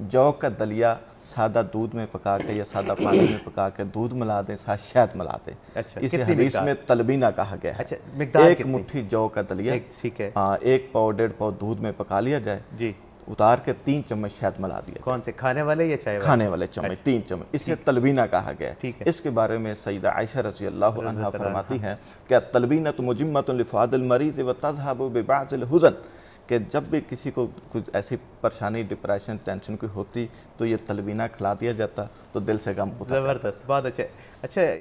जौ का दलिया सादा दूध में पका के या सादा पानी में पका के दूध मिला दें साथ शहद मिला दें अच्छा, इसे हदीस में तलबीना कहा गया है अच्छा, एक मुट्ठी जौ का दलिया ठीक है हाँ एक पाव डेढ़ पाव दूध में पका लिया जाए जी उतार के तीन चम्मच शहद मिला दिया कौन से खाने वाले या चाय खाने वाले चम्मच अच्छा। तीन चम्मच इसे तलबीना कहा गया है इसके बारे में सईदा आयशा रसी अल्लाह फरमाती हैं क्या तलबीना तो मुजम्मत लिफादल मरीज व तजहब बेबाजल हुजन कि जब भी किसी को कुछ ऐसी परेशानी डिप्रेशन टेंशन कोई होती तो ये तलबीना खिला दिया जाता तो दिल से गम ज़बरदस्त बहुत अच्छा अच्छा